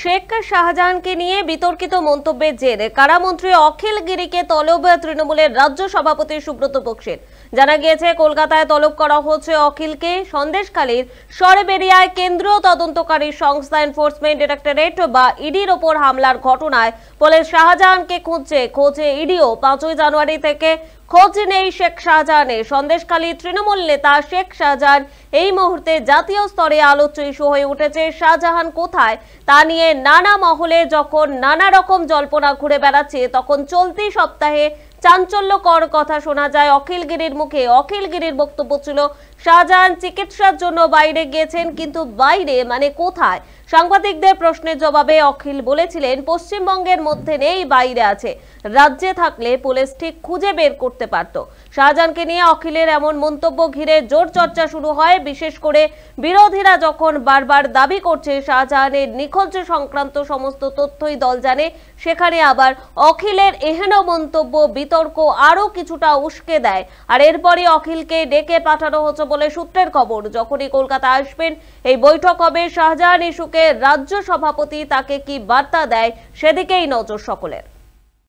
শেখ শাহজাহানকে নিয়ে বিতর্কিত মন্তব্যের জেরে কারামন্ত্রী অখিল গিরিকে তলব তৃণমূলের রাজ্য সভাপতি সুব্রত বক্সের জানা গিয়েছে কলকাতায় তলব করা হচ্ছে অখিলকে সন্দেশকালীন সরেবেরিয়ায় কেন্দ্রীয় তদন্তকারী সংস্থা এনফোর্সমেন্ট ডিরেক্টরেট বা ইডির ওপর হামলার ঘটনায় ফলে শাহজাহানকে খুঁজছে খোঁজে ইডিও পাঁচই জানুয়ারি থেকে খোঁজ নেই শেখ শাহজাহানের সন্দেশখালী তৃণমূল নেতা শেখ শাহজাহান এই মুহূর্তে জাতীয় স্তরে আলোচ্য ইস্যু হয়ে উঠেছে শাহজাহান কোথায় তা নিয়ে নানা মহলে যখন নানা রকম জল্পনা ঘুরে বেড়াচ্ছে তখন চলতি সপ্তাহে চাঞ্চল্যকর কথা শোনা যায় অখিলগিরির মুখে অখিলগিরির বক্তব্য ছিল শাহজাহান চিকিৎসার জন্য বাইরে গিয়েছেন কিন্তু বাইরে মানে কোথায় সাংবাদিকদের প্রশ্নের জবাবে অখিল বলেছিলেন পশ্চিমবঙ্গের মধ্যে নেই বাইরে আছে রাজ্যে থাকলে পুলিশ ঠিক খুঁজে বের করতে পারত শাহজাহানকে নিয়ে অখিলের এমন মন্তব্য ঘিরে জোর চর্চা শুরু হয় বিশেষ করে বিরোধীরা যখন বারবার দাবি করছে শাহজাহানের নিখোঁজ সংক্রান্ত সমস্ত তথ্যই দল জানে সেখানে আবার অখিলের এহেন মন্তব্য বিত বিতর্ক আরও কিছুটা উস্কে দেয় আর এরপরে অখিলকে ডেকে পাঠানো হচ্ছে বলে সূত্রের খবর যখনই কলকাতা আসবেন এই বৈঠক হবে শাহজাহান ইস্যুকে রাজ্য সভাপতি তাকে কি বার্তা দেয় সেদিকেই নজর সকলের